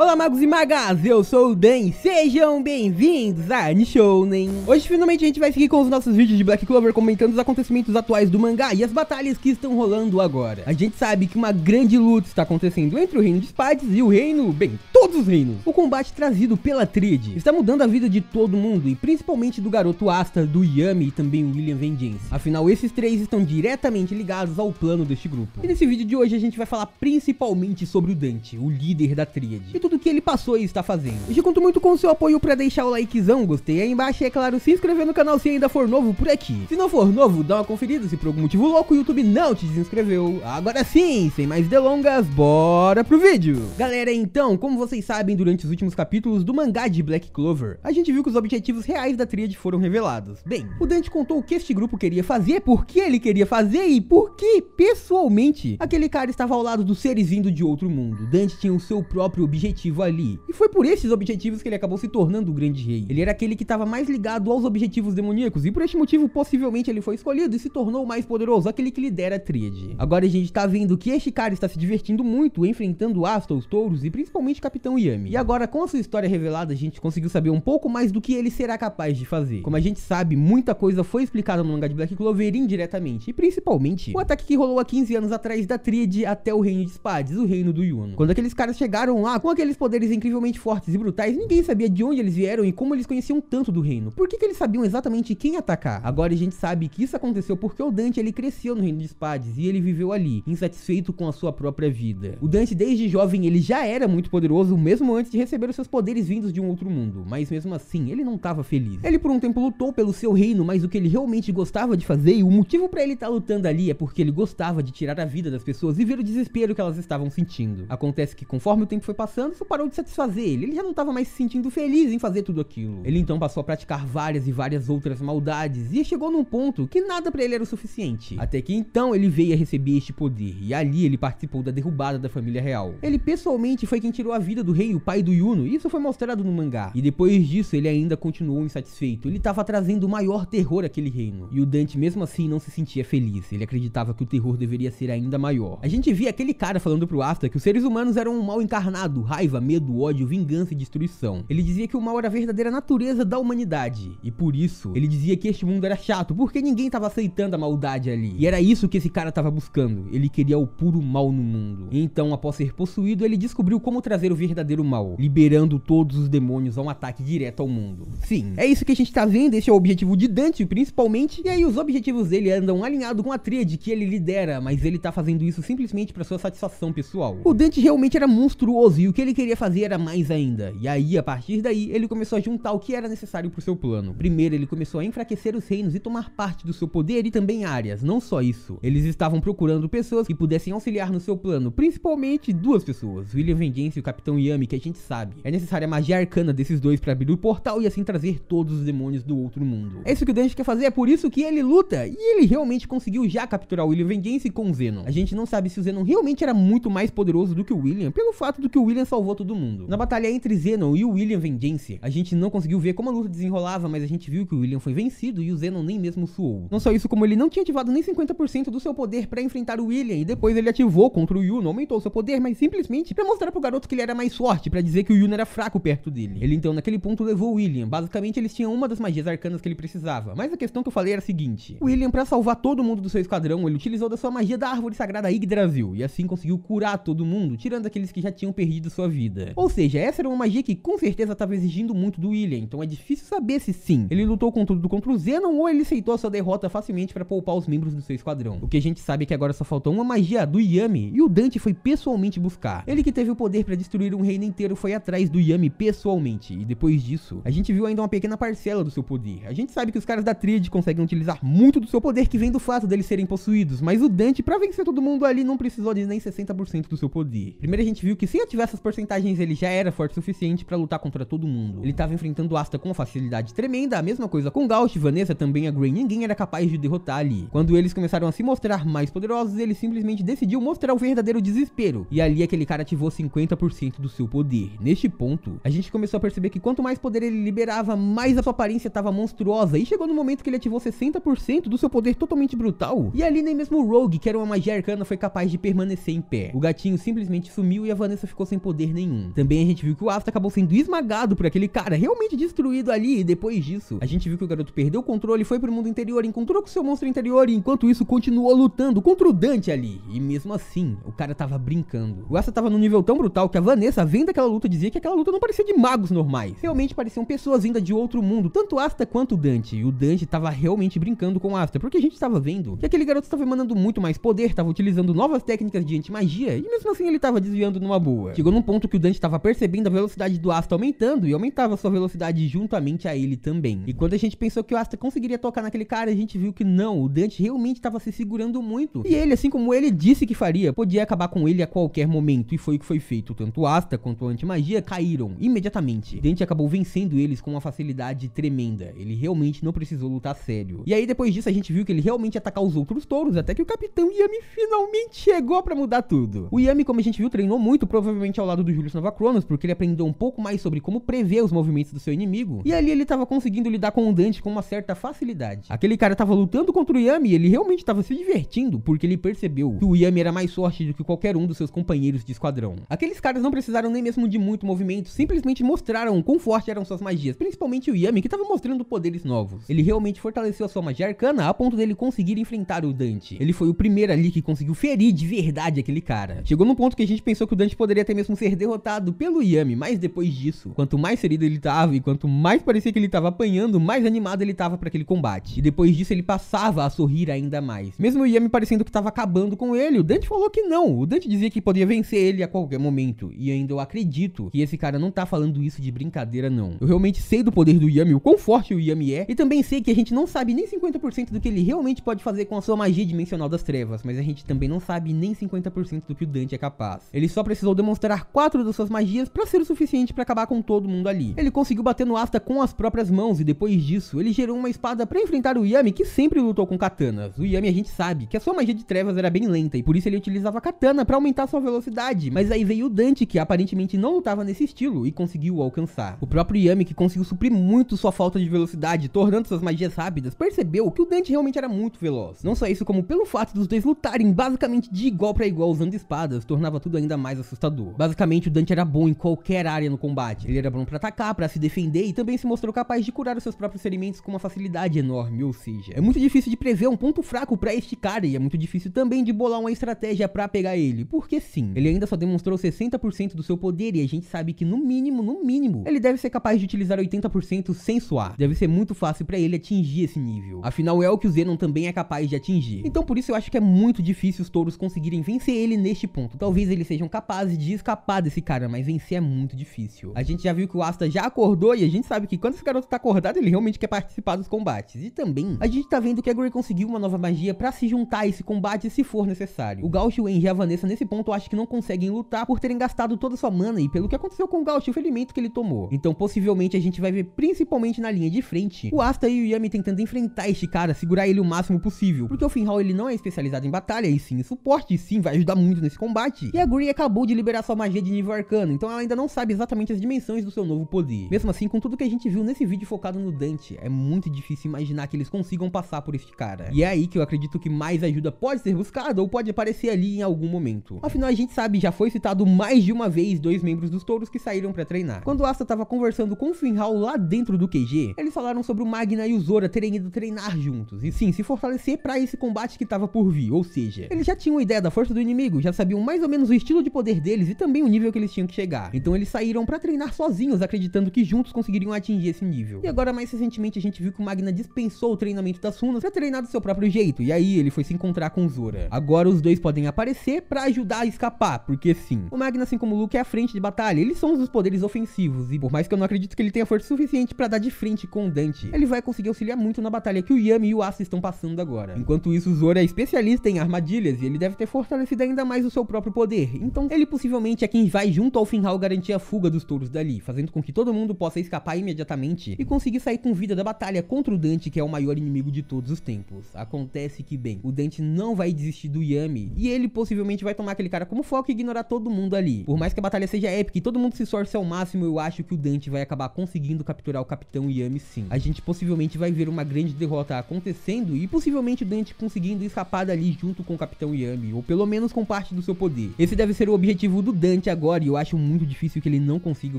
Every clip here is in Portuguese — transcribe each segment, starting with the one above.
Olá magos e magas, eu sou o Dan, sejam bem-vindos a Nishounen. Hoje finalmente a gente vai seguir com os nossos vídeos de Black Clover comentando os acontecimentos atuais do mangá e as batalhas que estão rolando agora. A gente sabe que uma grande luta está acontecendo entre o reino de Spades e o reino, bem, todos os reinos. O combate trazido pela Trid está mudando a vida de todo mundo e principalmente do garoto Asta, do Yami e também William Vengeance. Afinal, esses três estão diretamente ligados ao plano deste grupo. E nesse vídeo de hoje a gente vai falar principalmente sobre o Dante, o líder da Tríade tudo que ele passou e está fazendo. Eu te conto muito com o seu apoio para deixar o likezão, gostei aí embaixo e é claro, se inscrever no canal se ainda for novo por aqui. Se não for novo, dá uma conferida se por algum motivo louco o YouTube não te desinscreveu. Agora sim, sem mais delongas, bora pro vídeo! Galera, então, como vocês sabem, durante os últimos capítulos do mangá de Black Clover, a gente viu que os objetivos reais da tríade foram revelados. Bem, o Dante contou o que este grupo queria fazer, por que ele queria fazer e por que, pessoalmente, aquele cara estava ao lado dos seres vindo de outro mundo. Dante tinha o seu próprio objetivo objetivo ali. E foi por esses objetivos que ele acabou se tornando o grande rei. Ele era aquele que estava mais ligado aos objetivos demoníacos, e por este motivo, possivelmente, ele foi escolhido e se tornou o mais poderoso, aquele que lidera a tríade. Agora a gente tá vendo que este cara está se divertindo muito, enfrentando Astos, Touros e principalmente Capitão Yami. E agora, com a sua história revelada, a gente conseguiu saber um pouco mais do que ele será capaz de fazer. Como a gente sabe, muita coisa foi explicada no mangá de Black Clover indiretamente, e principalmente o ataque que rolou há 15 anos atrás da tríade até o Reino de Spades, o Reino do Yuno. Quando aqueles caras chegaram lá com aqueles poderes incrivelmente fortes e brutais, ninguém sabia de onde eles vieram e como eles conheciam tanto do reino. Por que, que eles sabiam exatamente quem atacar? Agora a gente sabe que isso aconteceu porque o Dante ele cresceu no reino de Spades e ele viveu ali, insatisfeito com a sua própria vida. O Dante desde jovem ele já era muito poderoso, mesmo antes de receber os seus poderes vindos de um outro mundo, mas mesmo assim ele não estava feliz. Ele por um tempo lutou pelo seu reino, mas o que ele realmente gostava de fazer e o motivo para ele estar tá lutando ali é porque ele gostava de tirar a vida das pessoas e ver o desespero que elas estavam sentindo. Acontece que conforme o tempo foi passando Anderson parou de satisfazer ele. Ele já não estava mais se sentindo feliz em fazer tudo aquilo. Ele então passou a praticar várias e várias outras maldades e chegou num ponto que nada para ele era o suficiente. Até que então ele veio a receber este poder e ali ele participou da derrubada da família real. Ele pessoalmente foi quem tirou a vida do rei, o pai do Yuno, e isso foi mostrado no mangá. E depois disso ele ainda continuou insatisfeito. Ele estava trazendo o maior terror àquele reino. E o Dante mesmo assim não se sentia feliz. Ele acreditava que o terror deveria ser ainda maior. A gente via aquele cara falando pro Asta que os seres humanos eram um mal encarnado, raiva, medo, ódio, vingança e destruição. Ele dizia que o mal era a verdadeira natureza da humanidade, e por isso ele dizia que este mundo era chato, porque ninguém estava aceitando a maldade ali. E era isso que esse cara estava buscando, ele queria o puro mal no mundo. E então, após ser possuído, ele descobriu como trazer o verdadeiro mal, liberando todos os demônios a um ataque direto ao mundo. Sim, é isso que a gente está vendo, esse é o objetivo de Dante, principalmente, e aí os objetivos dele andam alinhados com a tríade que ele lidera, mas ele está fazendo isso simplesmente para sua satisfação pessoal. O Dante realmente era monstruoso, e o que ele ele queria fazer era mais ainda, e aí, a partir daí, ele começou a juntar o que era necessário para seu plano. Primeiro, ele começou a enfraquecer os reinos e tomar parte do seu poder e também áreas, não só isso. Eles estavam procurando pessoas que pudessem auxiliar no seu plano, principalmente duas pessoas, William Vengeance e o Capitão Yami, que a gente sabe. É necessária a magia arcana desses dois para abrir o portal e assim trazer todos os demônios do outro mundo. É isso que o Dante quer fazer, é por isso que ele luta, e ele realmente conseguiu já capturar o William Vengeance com o Zenon. A gente não sabe se o Zenon realmente era muito mais poderoso do que o William, pelo fato do que o William só salvou todo mundo. Na batalha entre Zenon e William Vengeance, a gente não conseguiu ver como a luta desenrolava, mas a gente viu que o William foi vencido e o Zenon nem mesmo suou. Não só isso, como ele não tinha ativado nem 50% do seu poder para enfrentar o William, e depois ele ativou contra o Yuno, aumentou seu poder, mas simplesmente para mostrar pro garoto que ele era mais forte, para dizer que o Yuno era fraco perto dele. Ele então naquele ponto levou o William, basicamente eles tinham uma das magias arcanas que ele precisava, mas a questão que eu falei era a seguinte, o William para salvar todo mundo do seu esquadrão, ele utilizou da sua magia da árvore sagrada Yggdrasil, e assim conseguiu curar todo mundo, tirando aqueles que já tinham perdido sua sua vida. Ou seja, essa era uma magia que com certeza estava exigindo muito do William, então é difícil saber se sim, ele lutou com tudo contra o Zenon ou ele aceitou a sua derrota facilmente para poupar os membros do seu esquadrão. O que a gente sabe é que agora só faltou uma magia do Yami e o Dante foi pessoalmente buscar. Ele que teve o poder para destruir um reino inteiro foi atrás do Yami pessoalmente, e depois disso, a gente viu ainda uma pequena parcela do seu poder. A gente sabe que os caras da Tríade conseguem utilizar muito do seu poder que vem do fato deles serem possuídos, mas o Dante, para vencer todo mundo ali, não precisou de nem 60% do seu poder. Primeiro a gente viu que eu tivesse essas porcentagens ele já era forte o suficiente para lutar contra todo mundo. Ele estava enfrentando Asta com facilidade tremenda, a mesma coisa com Gauss, Vanessa, também a Grey, ninguém era capaz de derrotar ali. Quando eles começaram a se mostrar mais poderosos, ele simplesmente decidiu mostrar o verdadeiro desespero, e ali aquele cara ativou 50% do seu poder. Neste ponto, a gente começou a perceber que quanto mais poder ele liberava, mais a sua aparência estava monstruosa, e chegou no momento que ele ativou 60% do seu poder totalmente brutal, e ali nem mesmo o Rogue, que era uma magia arcana, foi capaz de permanecer em pé. O gatinho simplesmente sumiu e a Vanessa ficou sem poder poder nenhum. Também a gente viu que o Asta acabou sendo esmagado por aquele cara realmente destruído ali, e depois disso, a gente viu que o garoto perdeu o controle, foi pro mundo interior, encontrou com seu monstro interior, e enquanto isso continuou lutando contra o Dante ali. E mesmo assim, o cara tava brincando. O Asta tava num nível tão brutal que a Vanessa, vendo aquela luta, dizia que aquela luta não parecia de magos normais. Realmente pareciam pessoas ainda de outro mundo, tanto Asta quanto o Dante. E o Dante tava realmente brincando com o Asta, porque a gente tava vendo que aquele garoto estava emanando muito mais poder, tava utilizando novas técnicas de antimagia, e mesmo assim ele tava desviando numa boa. Chegou num ponto que o Dante estava percebendo a velocidade do Asta aumentando e aumentava sua velocidade juntamente a ele também. E quando a gente pensou que o Asta conseguiria tocar naquele cara, a gente viu que não, o Dante realmente estava se segurando muito. E ele, assim como ele disse que faria, podia acabar com ele a qualquer momento, e foi o que foi feito. Tanto o Asta quanto a antimagia caíram imediatamente. Dante acabou vencendo eles com uma facilidade tremenda. Ele realmente não precisou lutar sério. E aí depois disso a gente viu que ele realmente ia atacar os outros touros, até que o capitão Yami finalmente chegou para mudar tudo. O Yami, como a gente viu, treinou muito, provavelmente ao lado lado do Julius Nova Cronos, porque ele aprendeu um pouco mais sobre como prever os movimentos do seu inimigo, e ali ele estava conseguindo lidar com o Dante com uma certa facilidade. Aquele cara estava lutando contra o Yami e ele realmente estava se divertindo, porque ele percebeu que o Yami era mais forte do que qualquer um dos seus companheiros de esquadrão. Aqueles caras não precisaram nem mesmo de muito movimento, simplesmente mostraram quão forte eram suas magias, principalmente o Yami, que estava mostrando poderes novos. Ele realmente fortaleceu a sua magia arcana a ponto dele conseguir enfrentar o Dante. Ele foi o primeiro ali que conseguiu ferir de verdade aquele cara. Chegou num ponto que a gente pensou que o Dante poderia até mesmo ser ser derrotado pelo Yami, mas depois disso, quanto mais ferido ele tava e quanto mais parecia que ele tava apanhando, mais animado ele tava para aquele combate. E depois disso ele passava a sorrir ainda mais. Mesmo o Yami parecendo que tava acabando com ele, o Dante falou que não. O Dante dizia que podia vencer ele a qualquer momento. E ainda eu acredito que esse cara não tá falando isso de brincadeira não. Eu realmente sei do poder do Yami, o quão forte o Yami é, e também sei que a gente não sabe nem 50% do que ele realmente pode fazer com a sua magia dimensional das trevas, mas a gente também não sabe nem 50% do que o Dante é capaz. Ele só precisou demonstrar quatro das suas magias para ser o suficiente para acabar com todo mundo ali. Ele conseguiu bater no Asta com as próprias mãos e depois disso, ele gerou uma espada para enfrentar o Yami, que sempre lutou com katanas. O Yami a gente sabe que a sua magia de trevas era bem lenta e por isso ele utilizava katana para aumentar sua velocidade, mas aí veio o Dante que aparentemente não lutava nesse estilo e conseguiu alcançar. O próprio Yami que conseguiu suprir muito sua falta de velocidade, tornando suas magias rápidas, percebeu que o Dante realmente era muito veloz. Não só isso, como pelo fato dos dois lutarem basicamente de igual para igual usando espadas, tornava tudo ainda mais assustador. Basicamente Basicamente, o Dante era bom em qualquer área no combate. Ele era bom para atacar, para se defender e também se mostrou capaz de curar os seus próprios ferimentos com uma facilidade enorme, ou seja, é muito difícil de prever um ponto fraco para este cara e é muito difícil também de bolar uma estratégia para pegar ele, porque sim, ele ainda só demonstrou 60% do seu poder e a gente sabe que no mínimo, no mínimo, ele deve ser capaz de utilizar 80% sem suar. Deve ser muito fácil para ele atingir esse nível. Afinal, é o que o Zenon também é capaz de atingir. Então por isso eu acho que é muito difícil os touros conseguirem vencer ele neste ponto. Talvez eles sejam capazes de escapar gostar cara, mas vencer é muito difícil. A gente já viu que o Asta já acordou e a gente sabe que quando esse garoto tá acordado, ele realmente quer participar dos combates. E também, a gente tá vendo que a Grey conseguiu uma nova magia pra se juntar a esse combate se for necessário. O Gaucho, o e a Vanessa, nesse ponto, acho que não conseguem lutar por terem gastado toda sua mana e pelo que aconteceu com o Gaucho, o ferimento que ele tomou. Então, possivelmente, a gente vai ver, principalmente na linha de frente, o Asta e o Yami tentando enfrentar este cara, segurar ele o máximo possível. Porque o Finhal, ele não é especializado em batalha, e sim em suporte, e sim vai ajudar muito nesse combate. E a Grey acabou de liberar sua magia de de nível arcano, então ela ainda não sabe exatamente as dimensões do seu novo poder. Mesmo assim, com tudo que a gente viu nesse vídeo focado no Dante, é muito difícil imaginar que eles consigam passar por este cara. E é aí que eu acredito que mais ajuda pode ser buscada ou pode aparecer ali em algum momento. Afinal, a gente sabe, já foi citado mais de uma vez dois membros dos touros que saíram para treinar. Quando Asta estava conversando com o Finhal lá dentro do QG, eles falaram sobre o Magna e o Zora terem ido treinar juntos, e sim, se fortalecer para esse combate que estava por vir, ou seja, eles já tinham ideia da força do inimigo, já sabiam mais ou menos o estilo de poder deles e também o nível nível que eles tinham que chegar. Então eles saíram para treinar sozinhos, acreditando que juntos conseguiriam atingir esse nível. E agora mais recentemente a gente viu que o Magna dispensou o treinamento das Sunas para treinar do seu próprio jeito, e aí ele foi se encontrar com Zora. Agora os dois podem aparecer para ajudar a escapar, porque sim, o Magna assim como o Luke é a frente de batalha, eles são um dos poderes ofensivos, e por mais que eu não acredito que ele tenha força suficiente para dar de frente com o Dante, ele vai conseguir auxiliar muito na batalha que o Yami e o Asa estão passando agora. Enquanto isso, o Zora é especialista em armadilhas e ele deve ter fortalecido ainda mais o seu próprio poder, então ele possivelmente é quem que vai junto ao Finral garantir a fuga dos touros dali, fazendo com que todo mundo possa escapar imediatamente e conseguir sair com vida da batalha contra o Dante, que é o maior inimigo de todos os tempos. Acontece que, bem, o Dante não vai desistir do Yami e ele possivelmente vai tomar aquele cara como foco e ignorar todo mundo ali. Por mais que a batalha seja épica e todo mundo se esforce ao máximo, eu acho que o Dante vai acabar conseguindo capturar o Capitão Yami sim. A gente possivelmente vai ver uma grande derrota acontecendo e possivelmente o Dante conseguindo escapar dali junto com o Capitão Yami, ou pelo menos com parte do seu poder. Esse deve ser o objetivo do Dante até agora e eu acho muito difícil que ele não consiga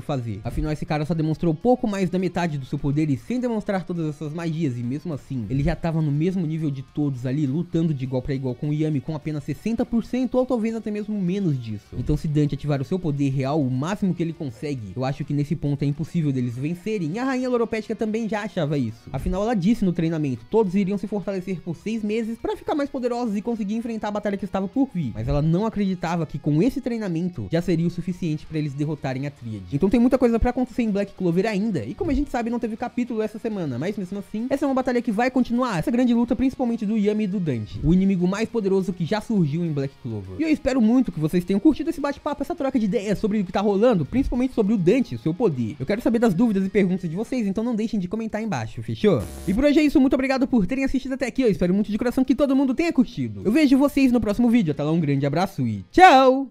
fazer. Afinal, esse cara só demonstrou pouco mais da metade do seu poder e sem demonstrar todas essas magias, e mesmo assim, ele já tava no mesmo nível de todos ali, lutando de igual para igual com o Yami com apenas 60% ou talvez até mesmo menos disso. Então se Dante ativar o seu poder real, o máximo que ele consegue, eu acho que nesse ponto é impossível deles vencerem, e a Rainha Loropética também já achava isso. Afinal, ela disse no treinamento, todos iriam se fortalecer por 6 meses para ficar mais poderosos e conseguir enfrentar a batalha que estava por vir, mas ela não acreditava que com esse treinamento já seria seria o suficiente para eles derrotarem a tríade. Então tem muita coisa para acontecer em Black Clover ainda, e como a gente sabe, não teve capítulo essa semana, mas mesmo assim, essa é uma batalha que vai continuar, essa grande luta principalmente do Yami e do Dante, o inimigo mais poderoso que já surgiu em Black Clover. E eu espero muito que vocês tenham curtido esse bate-papo, essa troca de ideias sobre o que tá rolando, principalmente sobre o Dante, o seu poder. Eu quero saber das dúvidas e perguntas de vocês, então não deixem de comentar embaixo, fechou? E por hoje é isso, muito obrigado por terem assistido até aqui, eu espero muito de coração que todo mundo tenha curtido. Eu vejo vocês no próximo vídeo, até lá um grande abraço e tchau!